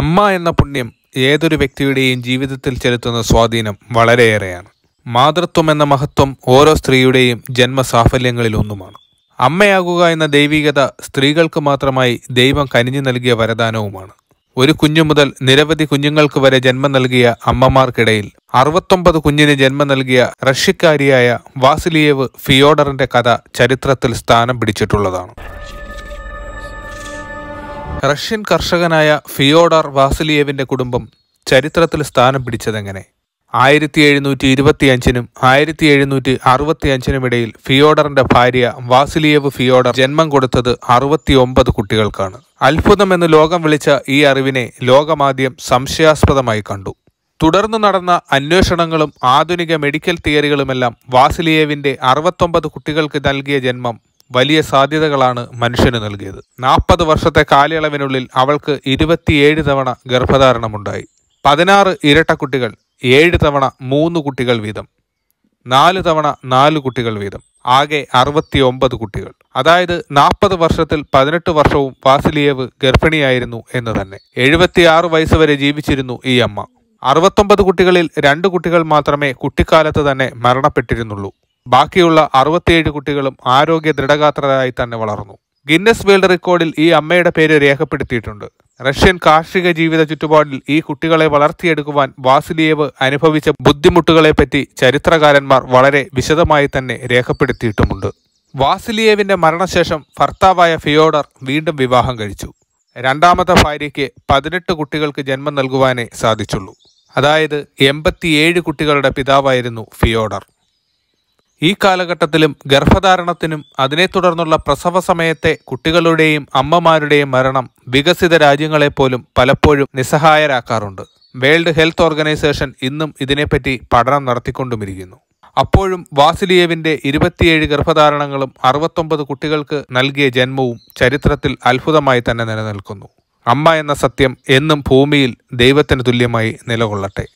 അമ്മ എന്ന പുണ്യം ഏതൊരു വ്യക്തിയുടെയും ജീവിതത്തിൽ ചെലുത്തുന്ന സ്വാധീനം വളരെയേറെയാണ് മാതൃത്വം എന്ന മഹത്വം ഓരോ സ്ത്രീയുടെയും ജന്മസാഫല്യങ്ങളിൽ ഒന്നുമാണ് അമ്മയാകുക എന്ന ദൈവികത സ്ത്രീകൾക്ക് മാത്രമായി ദൈവം കനിഞ്ഞു നൽകിയ വരദാനവുമാണ് ഒരു കുഞ്ഞു മുതൽ നിരവധി കുഞ്ഞുങ്ങൾക്ക് വരെ ജന്മം നൽകിയ അമ്മമാർക്കിടയിൽ അറുപത്തൊമ്പത് കുഞ്ഞിന് ജന്മം നൽകിയ റഷ്യക്കാരിയായ വാസിലിയേവ് ഫിയോഡറിന്റെ കഥ ചരിത്രത്തിൽ സ്ഥാനം പിടിച്ചിട്ടുള്ളതാണ് റഷ്യൻ കർഷകനായ ഫിയോഡർ വാസിലിയേവിന്റെ കുടുംബം ചരിത്രത്തിൽ സ്ഥാനം പിടിച്ചതെങ്ങനെ ആയിരത്തി എഴുന്നൂറ്റി ഇരുപത്തിയഞ്ചിനും ആയിരത്തി എഴുന്നൂറ്റി അറുപത്തിയഞ്ചിനും ഇടയിൽ ഫിയോഡറിന്റെ ഭാര്യ വാസിലിയേവ് ഫിയോഡർ ജന്മം കൊടുത്തത് അറുപത്തിയൊമ്പത് കുട്ടികൾക്കാണ് എന്ന് ലോകം വിളിച്ച ഈ അറിവിനെ ലോകമാദ്യം സംശയാസ്പദമായി കണ്ടു തുടർന്ന് നടന്ന അന്വേഷണങ്ങളും ആധുനിക മെഡിക്കൽ തിയറികളുമെല്ലാം വാസിലിയേവിന്റെ അറുപത്തൊമ്പത് കുട്ടികൾക്ക് നൽകിയ ജന്മം വലിയ സാധ്യതകളാണ് മനുഷ്യന് നൽകിയത് നാൽപ്പത് വർഷത്തെ കാലയളവിനുള്ളിൽ അവൾക്ക് ഇരുപത്തിയേഴ് തവണ ഗർഭധാരണമുണ്ടായി പതിനാറ് ഇരട്ടക്കുട്ടികൾ ഏഴ് തവണ മൂന്ന് കുട്ടികൾ വീതം നാല് തവണ നാല് കുട്ടികൾ വീതം ആകെ അറുപത്തിയൊമ്പത് കുട്ടികൾ അതായത് നാൽപ്പത് വർഷത്തിൽ പതിനെട്ട് വർഷവും വാസിലിയേവ് ഗർഭിണിയായിരുന്നു എന്ന് തന്നെ എഴുപത്തിയാറ് വയസ്സ് വരെ ജീവിച്ചിരുന്നു ഈ അമ്മ അറുപത്തൊമ്പത് കുട്ടികളിൽ രണ്ട് കുട്ടികൾ മാത്രമേ കുട്ടിക്കാലത്ത് തന്നെ മരണപ്പെട്ടിരുന്നുള്ളൂ ബാക്കിയുള്ള അറുപത്തിയേഴ് കുട്ടികളും ആരോഗ്യ ദൃഢഗാത്രരായി തന്നെ വളർന്നു ഗിന്നസ് വേൾഡ് റെക്കോർഡിൽ ഈ അമ്മയുടെ പേര് രേഖപ്പെടുത്തിയിട്ടുണ്ട് റഷ്യൻ കാർഷിക ജീവിത ചുറ്റുപാടിൽ ഈ കുട്ടികളെ വളർത്തിയെടുക്കുവാൻ വാസിലിയേവ് അനുഭവിച്ച ബുദ്ധിമുട്ടുകളെപ്പറ്റി ചരിത്രകാരന്മാർ വളരെ വിശദമായി തന്നെ രേഖപ്പെടുത്തിയിട്ടുമുണ്ട് വാസിലിയേവിന്റെ മരണശേഷം ഭർത്താവായ ഫിയോഡർ വീണ്ടും വിവാഹം കഴിച്ചു രണ്ടാമത്തെ ഭാര്യയ്ക്ക് പതിനെട്ട് കുട്ടികൾക്ക് ജന്മം നൽകുവാനേ സാധിച്ചുള്ളൂ അതായത് എൺപത്തിയേഴ് കുട്ടികളുടെ പിതാവായിരുന്നു ഫിയോഡർ ഈ കാലഘട്ടത്തിലും ഗർഭധാരണത്തിനും അതിനെ തുടർന്നുള്ള പ്രസവ സമയത്തെ കുട്ടികളുടെയും അമ്മമാരുടെയും മരണം വികസിത രാജ്യങ്ങളെപ്പോലും പലപ്പോഴും നിസ്സഹായരാക്കാറുണ്ട് വേൾഡ് ഹെൽത്ത് ഓർഗനൈസേഷൻ ഇന്നും ഇതിനെപ്പറ്റി പഠനം നടത്തിക്കൊണ്ടുമിരിക്കുന്നു അപ്പോഴും വാസിലിയേവിന്റെ ഇരുപത്തിയേഴ് ഗർഭധാരണങ്ങളും അറുപത്തൊമ്പത് കുട്ടികൾക്ക് നൽകിയ ജന്മവും ചരിത്രത്തിൽ അത്ഭുതമായി തന്നെ നിലനിൽക്കുന്നു അമ്മ എന്ന സത്യം എന്നും ഭൂമിയിൽ ദൈവത്തിന് തുല്യമായി നിലകൊള്ളട്ടെ